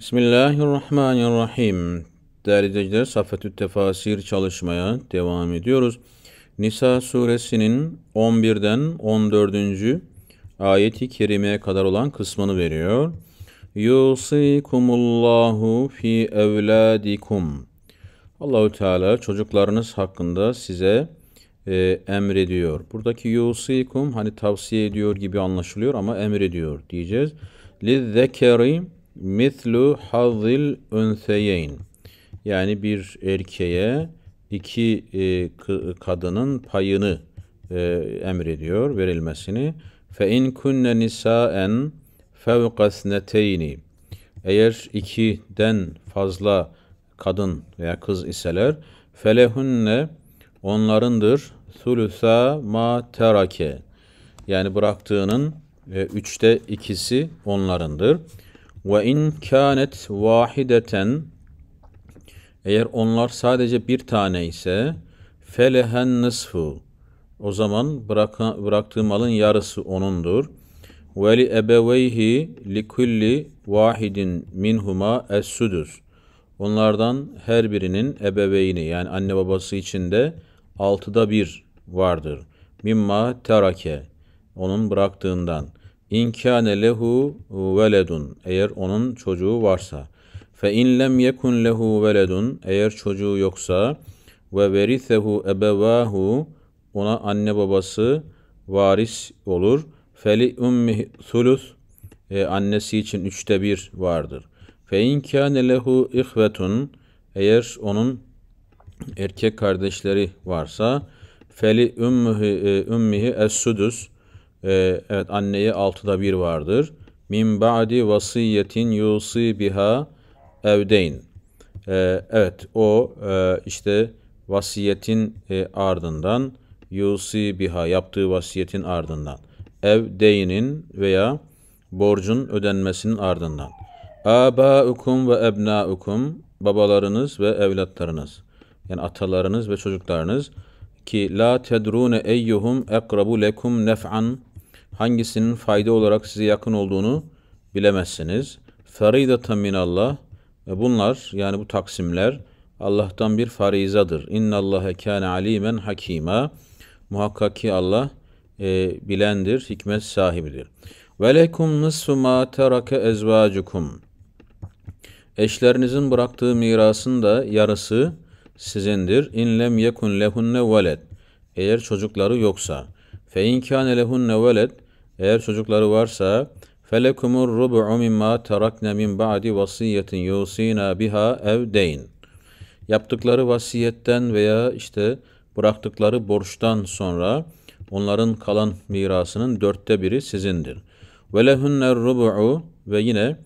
Bismillahirrahmanirrahim. Değerli izleyiciler, Saffetü Tefasir çalışmaya devam ediyoruz. Nisa suresinin 11'den 14. ayeti kerimeye kadar olan kısmını veriyor. Yusikumullahu fi evladikum. Allahü Teala çocuklarınız hakkında size e, emrediyor. Buradaki yusikum hani tavsiye ediyor gibi anlaşılıyor ama emrediyor diyeceğiz. Lizzekeri Mithlu hazil önseyin, Yani bir erkeğe iki e, kadının payını e, emrediyor verilmesini. Fe in kunne nisaen fevkasneteyni. Eğer ikiden fazla kadın veya kız iseler felehunne onlarındır sulusa ma terake. Yani bıraktığının e, üçte ikisi onlarındır. Ve in kânet vahideten eğer onlar sadece bir tane ise felehen nısfu o zaman bırak, bıraktığı malın yarısı onundur. Ve li ebeveyhi li kulli vahidin minhuma es-sudus. Onlardan her birinin ebeveyni yani anne babası içinde altıda bir vardır. Mimma terake onun bıraktığından. İnkâne lehu veledun eğer onun çocuğu varsa. Fe in lem yekun lehu veledun eğer çocuğu yoksa ve verisehu ebevahu ona anne babası varis olur. Feli ummi sulus e, annesi için üçte bir vardır. Fe in kâne lehu ihvetun eğer onun erkek kardeşleri varsa feli ümmihi, e, ümmihi es-sudus ee, evet anneye altıda bir vardır. Min ba'di vasiyetin yusi biha evdeyn. Ee, evet o e, işte vasiyetin e, ardından yusi biha yaptığı vasiyetin ardından evdeynin veya borcun ödenmesinin ardından. Abaukum ve ebnaukum babalarınız ve evlatlarınız. Yani atalarınız ve çocuklarınız ki la tedrune eyyuhum ekrabu lekum nef'an hangisinin fayda olarak size yakın olduğunu bilemezsiniz. Faridatan Allah ve bunlar yani bu taksimler Allah'tan bir farizadır. İnnallâhe kâne alîmen hakîmâ. Muhakkak ki Allah e, bilendir, hikmet sahibidir. Ve lekum nisfu mâ terake ezvâcukum. Eşlerinizin bıraktığı mirasın da yarısı sizindir. İn lem yekun lehunne veled. Eğer çocukları yoksa. Fe in kâne lehunne veled. Eğer çocukları varsa. Felekumur rubu'u mimma terakne min ba'di vasiyetin yusina biha ev deyn. Yaptıkları vasiyetten veya işte bıraktıkları borçtan sonra onların kalan mirasının dörtte biri sizindir. Ve lehunne rubu'u ve yine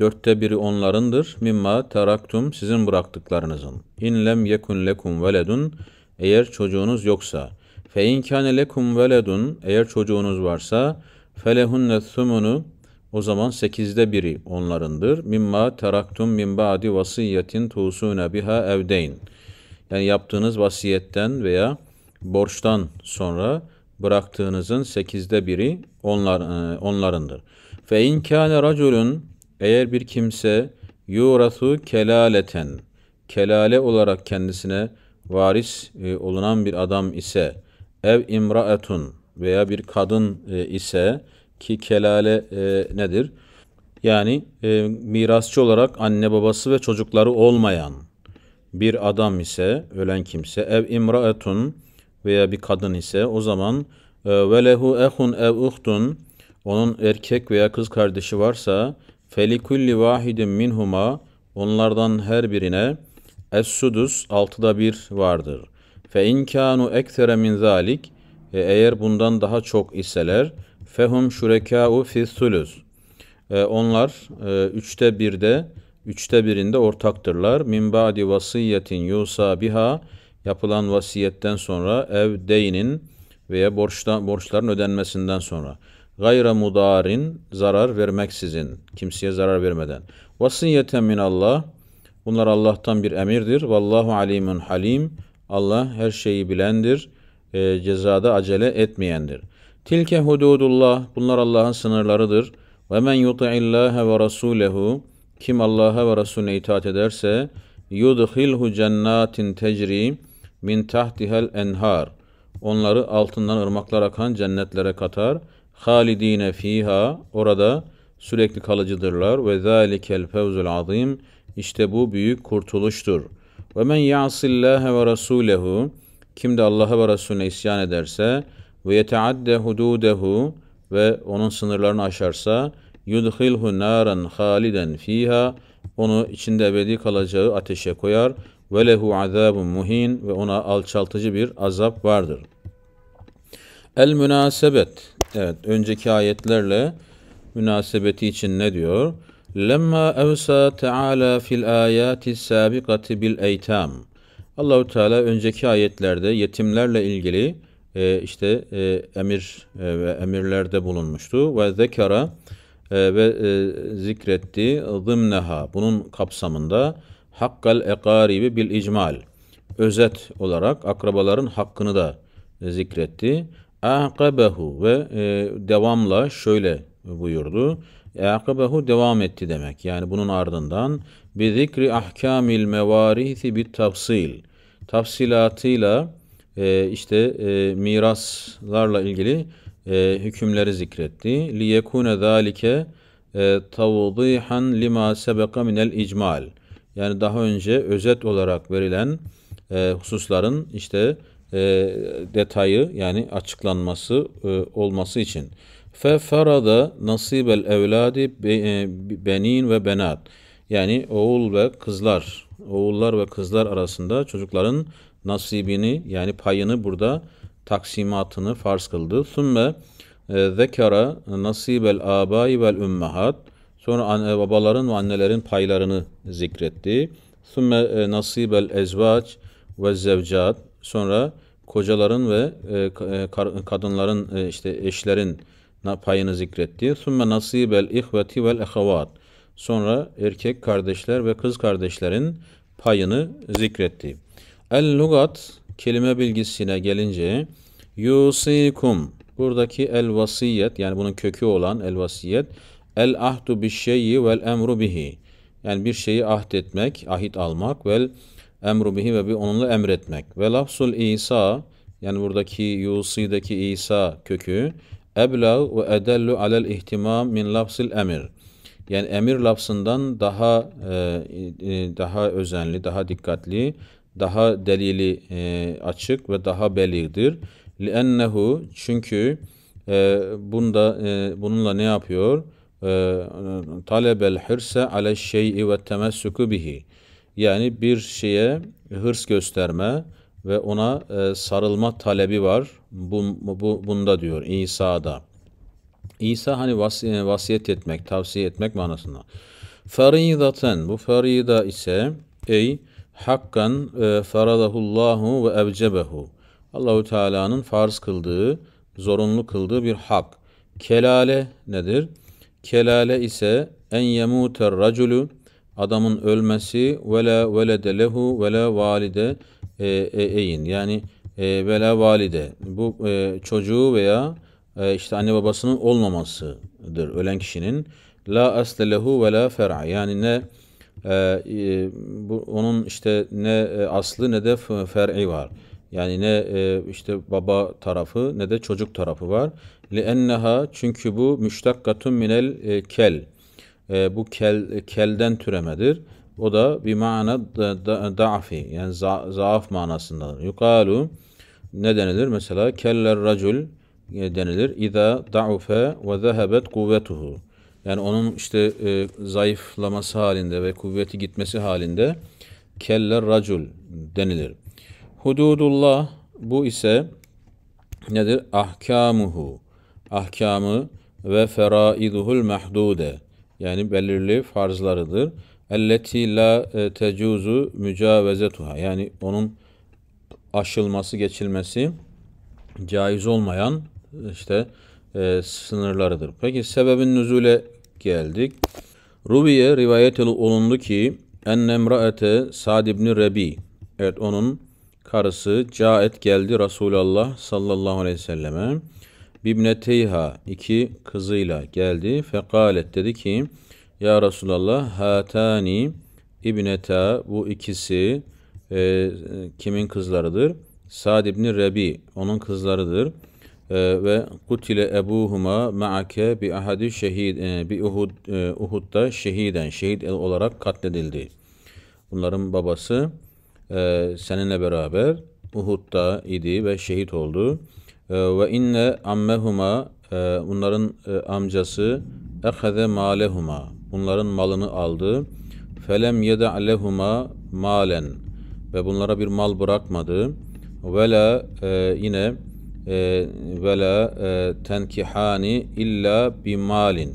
Dörtte biri onlarındır. Mimma taraktum sizin bıraktıklarınızın. İnlem yekun lekum veledun eğer çocuğunuz yoksa. Fe inkâne lekum veledun eğer çocuğunuz varsa. Felehunne thumunu o zaman sekizde biri onlarındır. Mimma taraktum min ba'di vasiyetin tuğsune biha evdeyn. Yani yaptığınız vasiyetten veya borçtan sonra bıraktığınızın sekizde biri onlar, e, onlarındır. Fe in kâne raculun eğer bir kimse yurasu kelaleten kelale olarak kendisine varis e, olunan bir adam ise ev imraetun veya bir kadın e, ise ki kelale e, nedir? Yani e, mirasçı olarak anne babası ve çocukları olmayan bir adam ise ölen kimse ev imraetun veya bir kadın ise o zaman e, velehu lehu ehun ev uhtun onun erkek veya kız kardeşi varsa Felikulli vahidin minhuma onlardan her birine es-sudus altıda bir vardır. Fe inkanu ektere min zalik e, eğer bundan daha çok iseler fehum şurekâu fissulüs e, onlar e, üçte birde üçte birinde ortaktırlar. Min ba'di vasiyetin yusa biha yapılan vasiyetten sonra ev deynin veya borçtan, borçların ödenmesinden sonra gayra mudarin zarar vermeksizin kimseye zarar vermeden. Vasiyeten min Allah bunlar Allah'tan bir emirdir. Vallahu alimun halim. Allah her şeyi bilendir. E, cezada acele etmeyendir. Tilke hududullah bunlar Allah'ın sınırlarıdır. Ve men yuti'illahe ve rasulehu kim Allah'a ve Resulüne itaat ederse yudhilhu cennatin tecri min tahtihel enhar onları altından ırmaklar akan cennetlere katar.'' halidine fiha orada sürekli kalıcıdırlar ve zalikel fevzul azim işte bu büyük kurtuluştur. Ve men ya'sillaha ve rasulehu kim de Allah'a ve Resulüne isyan ederse ve yeteadde hududehu ve onun sınırlarını aşarsa yudhilhu naran haliden fiha onu içinde ebedi kalacağı ateşe koyar ve lehu azabun muhin ve ona alçaltıcı bir azap vardır. El münasebet Evet, önceki ayetlerle münasebeti için ne diyor? Lemma evsa Teala fil ayati sabikati bil eytam. Allahu Teala önceki ayetlerde yetimlerle ilgili e, işte e, emir e, ve emirlerde bulunmuştu ve zekara e, ve e, zikretti zımneha bunun kapsamında hakkal ekaribi bil icmal özet olarak akrabaların hakkını da e, zikretti Aqabehu ve e, devamla şöyle buyurdu. Aqabehu devam etti demek. Yani bunun ardından bi zikri ahkamil mevarisi bir tafsil. Tafsilatıyla e, işte e, miraslarla ilgili e, hükümleri zikretti. Li yekune zalike e, tavdihan lima sebeka minel icmal. Yani daha önce özet olarak verilen e, hususların işte e, detayı yani açıklanması e, olması için. Fe ferada nasibel evladi e, benin ve benat. Yani oğul ve kızlar, oğullar ve kızlar arasında çocukların nasibini yani payını burada taksimatını farz kıldı. Sümme e, zekara nasibel abai vel ümmehat. Sonra e, babaların ve annelerin paylarını zikretti. Sümme nasibel ezvac ve zevcat Sonra kocaların ve e, e kadınların e, işte eşlerin payını zikretti. Sümme nasibel ihveti vel ehavat. Sonra erkek kardeşler ve kız kardeşlerin payını zikretti. El lugat kelime bilgisine gelince yusikum buradaki el vasiyet yani bunun kökü olan el vasiyet el ahdu bir şeyi vel emru bihi yani bir şeyi ahdetmek, ahit almak vel emru bihi ve bi onunla emretmek. Ve lafsul İsa yani buradaki yusi'deki İsa kökü eblav ve edellu alel ihtimam min lafsil emir. Yani emir lafzından daha e, e, daha özenli, daha dikkatli, daha delili e, açık ve daha belirdir. Li'ennehu çünkü e, bunda e, bununla ne yapıyor? E, talebel hırse ale şey'i ve temessuku bihi. Yani bir şeye hırs gösterme ve ona e, sarılma talebi var. Bu, bu bunda diyor İsa'da. İsa hani vasi, e, vasiyet etmek, tavsiye etmek manasında. Faridaten bu farida ise ey hakkan e, faradahullahu ve evcebehu. Allahu Teala'nın farz kıldığı, zorunlu kıldığı bir hak. Kelale nedir? Kelale ise en yemuter raculu adamın ölmesi vele vele de lehu vele valide e, e, eyin. Yani e, ve valide. Bu e, çocuğu veya e, işte anne babasının olmamasıdır ölen kişinin. La asle lehu vele la fer'a. Yani ne e, e, bu, onun işte ne e, aslı ne de fer'i var. Yani ne e, işte baba tarafı ne de çocuk tarafı var. li لِأَنَّهَا çünkü bu müştakkatun minel e, kel e, bu kel kelden türemedir. O da bir mana da'fi yani za, zaaf manasındadır. Yukalu ne denilir? Mesela keller racul e, denilir. İza da'ufe ve zehebet kuvvetuhu. Yani onun işte e, zayıflaması halinde ve kuvveti gitmesi halinde keller racul denilir. Hududullah bu ise nedir? Ahkamuhu. Ahkamı ve feraiduhul mehdude yani belirli farzlarıdır. Elleti la e, tecuzu mücavezetuha yani onun aşılması, geçilmesi caiz olmayan işte e, sınırlarıdır. Peki sebebin nüzule geldik. Rubiye rivayet olundu ki enne emraete Sad ibn Rebi. Evet onun karısı caet geldi Resulullah sallallahu aleyhi ve selleme. Bibne Bibneteyha iki kızıyla geldi. Fekalet dedi ki Ya Resulallah hatani ibneta bu ikisi e, kimin kızlarıdır? Sad ibn Rebi onun kızlarıdır. E, ve kutile ebuhuma ma'ake bi ahadi şehid e, bi Uhud e, Uhud'da şehiden şehit olarak katledildi. Bunların babası e, seninle beraber Uhud'da idi ve şehit oldu. Ee, ve inne ammehuma e, bunların e, amcası ehaze malehuma bunların malını aldı felem yeda lehuma malen ve bunlara bir mal bırakmadı ve la e, yine ve tenkihani illa bi malin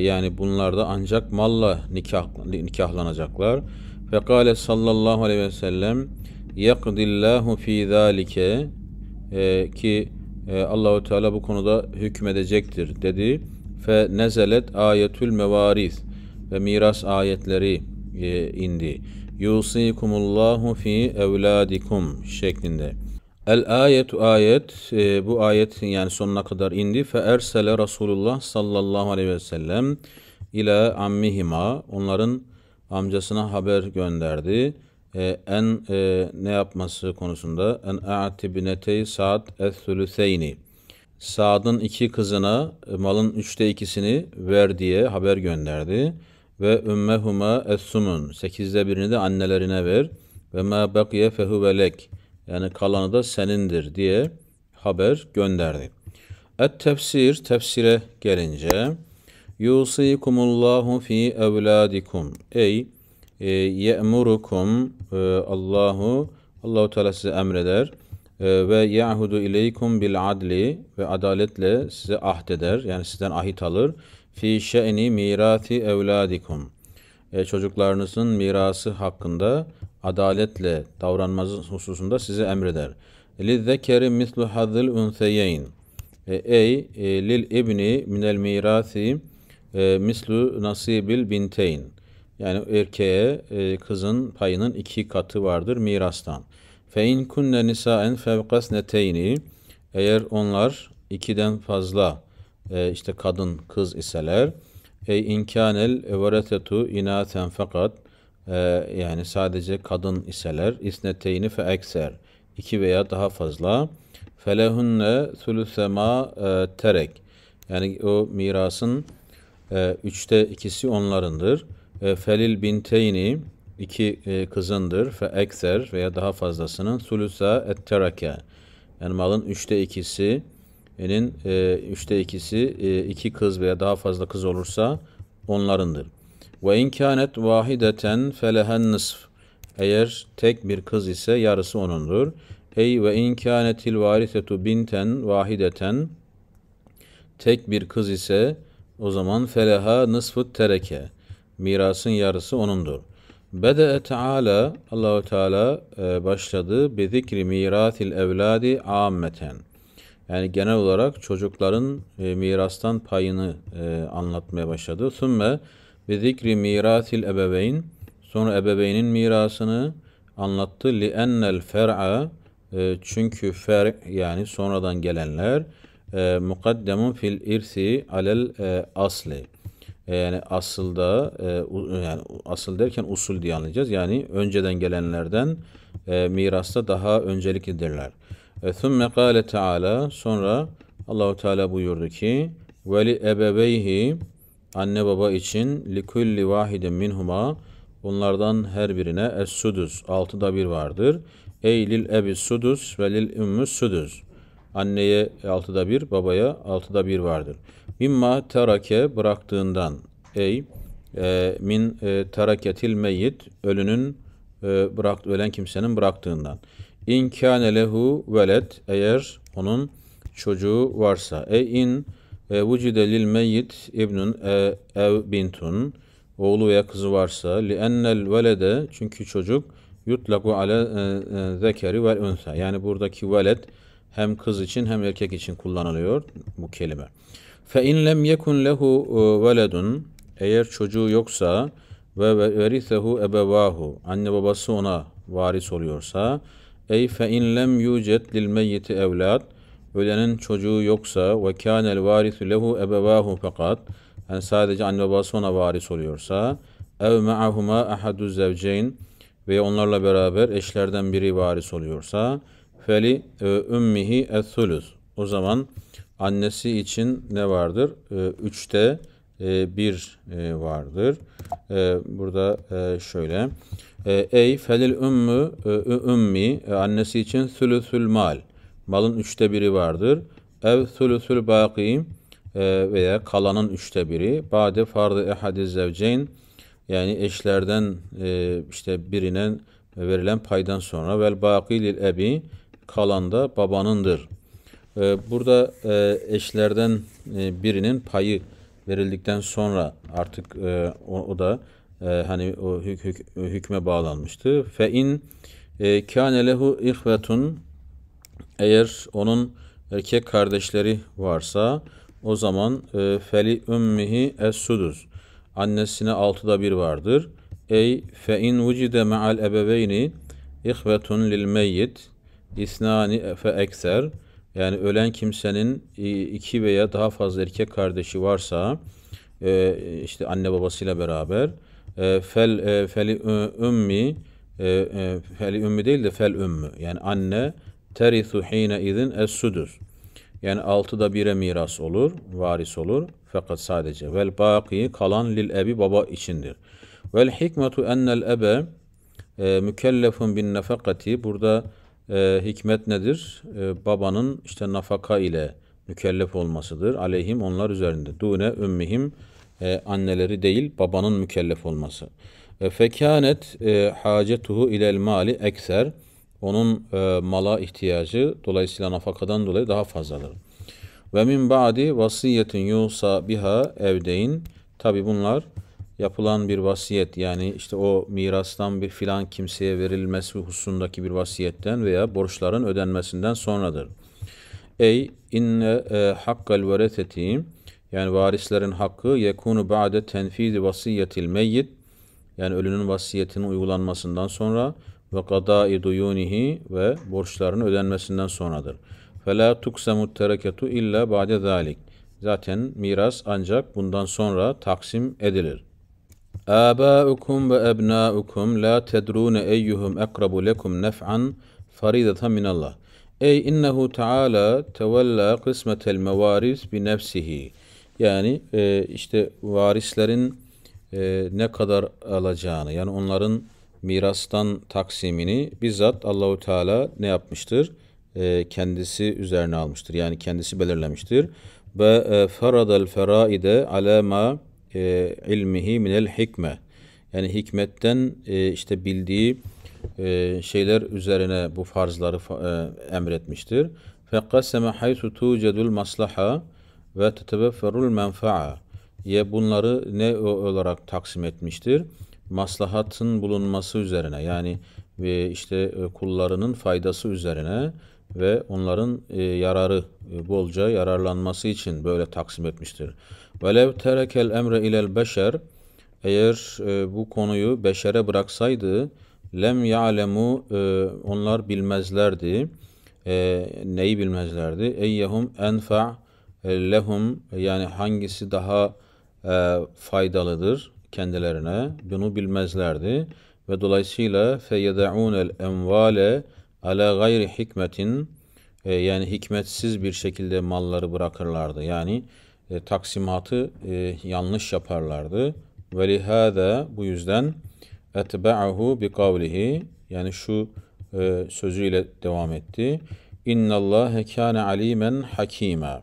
yani bunlarda ancak malla nikah nikahlanacaklar. Fekale sallallahu aleyhi ve sellem yakdillahu fi zalike e, ki e, Allahu Teala bu konuda hükmedecektir dedi. Fe nezelet ayetül mevaris ve miras ayetleri e, indi. Yusikumullahu fi evladikum şeklinde. El ayet ayet e, bu ayet yani sonuna kadar indi. Fe ersele Resulullah sallallahu aleyhi ve sellem ile ammihima onların amcasına haber gönderdi e, en e, ne yapması konusunda en a'ti binetey Sa'd es Sa'd'ın iki kızına e, malın üçte ikisini ver diye haber gönderdi. Ve ümmehuma es sekizde birini de annelerine ver. Ve ma bakiye fehuvelek yani kalanı da senindir diye haber gönderdi. Et tefsir tefsire gelince Yusikumullahu fi evladikum. Ey e, ye'murukum e, Allahu Allahu Teala size emreder ee, ve ya'hudu ileykum bil adli ve adaletle size ahd eder. Yani sizden ahit alır. Fi şe'ni mirati evladikum. Ee, çocuklarınızın mirası hakkında adaletle davranmanız hususunda size emreder. Lizzekeri mislu hazil unseyin Ey e, lil ibni minel mirasi e, mislu nasibil binteyn yani erkeğe e, kızın payının iki katı vardır mirastan. Fe in kunne nisaen fevkas neteyni eğer onlar ikiden fazla e, işte kadın kız iseler e inkanel evretetu inaten fakat e, yani sadece kadın iseler isneteyni fe ekser iki veya daha fazla felehunne sulusema e, terek yani o mirasın e, üçte ikisi onlarındır. E, felil binteyni iki e, kızındır. Fe ekser veya daha fazlasının sulusa etterake. Yani malın üçte ikisi enin e, üçte ikisi iki kız veya daha fazla kız olursa onlarındır. Ve inkânet vahideten felehen nısf. Eğer tek bir kız ise yarısı onundur. Ey ve inkanetil varisetu binten vahideten tek bir kız ise o zaman feleha nısfı tereke. Mirasın yarısı onundur. Bede Teala Allahu Teala e, başladı bi zikri miratil evladi ammeten. Yani genel olarak çocukların e, mirastan payını e, anlatmaya başladı. Sümme bi zikri miratil ebeveyn sonra ebeveynin mirasını anlattı. Li ennel fer'a çünkü fer yani sonradan gelenler e, mukaddemun fil irsi alel e, asli e, yani asılda e, yani asıl derken usul diye anlayacağız. Yani önceden gelenlerden e, mirasta daha önceliklidirler. E, thumme kâle Teala sonra Allahu Teala buyurdu ki veli ebeveyhi anne baba için likulli vahidin minhuma bunlardan her birine es sudus altıda bir vardır. Ey lil ebi sudus ve lil ümmü sudus. Anneye altıda bir, babaya altıda bir vardır. Mimma terake bıraktığından ey e, min e, teraketil meyyit ölünün e, bırak, ölen kimsenin bıraktığından. İn kâne lehu veled eğer onun çocuğu varsa. Ey in e, vucide lil meyyit ibnun e, ev bintun oğlu veya kızı varsa li ennel velede çünkü çocuk yutlaku ale e, zekeri vel unsa yani buradaki veled hem kız için hem erkek için kullanılıyor bu kelime. Fe in lem yekun lehu e, veledun eğer çocuğu yoksa ve verisehu ebevahu anne babası ona varis oluyorsa ey fe in lem yucet lil meyyiti evlat ölenin çocuğu yoksa ve kânel varisu lehu ebevahu fakat yani sadece anne babası ona varis oluyorsa ev ma'ahuma ahadu zevceyn ve onlarla beraber eşlerden biri varis oluyorsa feli e, ümmihi et o zaman annesi için ne vardır? E, üçte e, bir e, vardır. E, burada e, şöyle. Ee, ey felil ümmü e, ümmi e, annesi için sülüsül mal. Malın üçte biri vardır. Ev sülüsül baki e, veya kalanın üçte biri. Bade fardı ehadi zevceyn yani eşlerden e, işte birine verilen paydan sonra vel baki lil ebi kalan da babanındır ee, burada e, eşlerden e, birinin payı verildikten sonra artık e, o da hani o hükme bağlanmıştı. Fe in kâne lehu ihvetun eğer onun erkek kardeşleri varsa o zaman feli ümmihi es-sudus annesine altıda bir vardır. Ey fe in vucide ma'al ebeveyni ihvetun lil meyyit isnani fe ekser yani ölen kimsenin iki veya daha fazla erkek kardeşi varsa e, işte anne babasıyla beraber e, fel e, fel ümmi fel ümmi değil de fel ümmü yani anne terithu hine izin es sudur Yani altıda bire miras olur, varis olur. Fakat sadece vel baki kalan lil ebi baba içindir. Vel hikmetu ennel ebe mükellefun bin nefakati burada e, hikmet nedir? E, babanın işte nafaka ile mükellef olmasıdır. Aleyhim onlar üzerinde. Dune ümmihim e, anneleri değil babanın mükellef olması. E, fekanet e, hacetuhu ilel mali ekser. Onun e, mala ihtiyacı dolayısıyla nafakadan dolayı daha fazladır. Ve min ba'di vasiyetin yusa biha evdeyn. Tabi bunlar yapılan bir vasiyet yani işte o mirastan bir filan kimseye verilmesi hususundaki bir vasiyetten veya borçların ödenmesinden sonradır. Ey inne e, hakkal vereteti yani varislerin hakkı yekunu ba'de tenfizi vasiyetil meyyit yani ölünün vasiyetinin uygulanmasından sonra ve kadai duyunihi ve borçların ödenmesinden sonradır. Fela tuksemut tereketu illa ba'de zalik. Zaten miras ancak bundan sonra taksim edilir. آباؤكم وأبناؤكم لا تدرون أيهم أقرب لكم نفعا فريضة من الله أي إنه تعالى تولى قسمة الموارث بنفسه yani e, işte varislerin e, ne kadar alacağını yani onların mirastan taksimini bizzat Allahu Teala ne yapmıştır? E, kendisi üzerine almıştır. Yani kendisi belirlemiştir. Ve e, faradel feraide alema ma e, ilmihi minel hikme. Yani hikmetten e, işte bildiği e, şeyler üzerine bu farzları e, emretmiştir. فَقَسَمَ حَيْثُ تُوْجَدُ maslaha ve tetebefferul menfa'a ye bunları ne olarak taksim etmiştir? Maslahatın bulunması üzerine yani ve işte e, kullarının faydası üzerine ve onların e, yararı e, bolca yararlanması için böyle taksim etmiştir. Velev terekel emre ilel beşer eğer e, bu konuyu beşere bıraksaydı lem ya'lemu e, onlar bilmezlerdi. E, neyi bilmezlerdi? Eyyehum enfa lehum yani hangisi daha e, faydalıdır kendilerine bunu bilmezlerdi ve dolayısıyla feyedaun el envale ala gayri hikmetin e, yani hikmetsiz bir şekilde malları bırakırlardı. Yani e, taksimatı e, yanlış yaparlardı. Ve lihada bu yüzden etba'ahu bi kavlihi yani şu e, sözüyle devam etti. İnnallâhe kâne alîmen hakîmâ.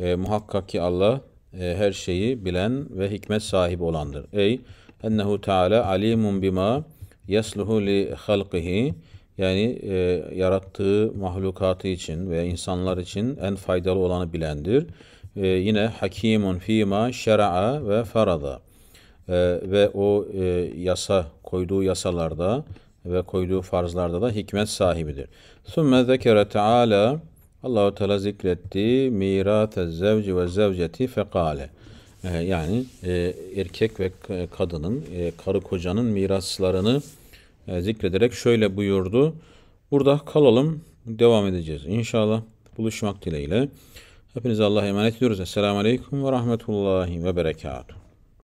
E, muhakkak ki Allah e, her şeyi bilen ve hikmet sahibi olandır. Ey ennehu teâlâ alîmun bima yasluhu li halkihi yani e, yarattığı mahlukatı için ve insanlar için en faydalı olanı bilendir. E, yine hakimun fima şer'a ve farada. E, ve o e, yasa koyduğu yasalarda ve koyduğu farzlarda da hikmet sahibidir. Sümme zekere Teala Allahu Teala zikretti mirate zevci ve zevceti fekale. E, yani e, erkek ve kadının, e, karı kocanın miraslarını e, zikrederek şöyle buyurdu. Burada kalalım, devam edeceğiz inşallah. Buluşmak dileğiyle. Hepinize Allah'a emanet ediyoruz. Esselamu Aleyküm ve Rahmetullahi ve Berekatuhu.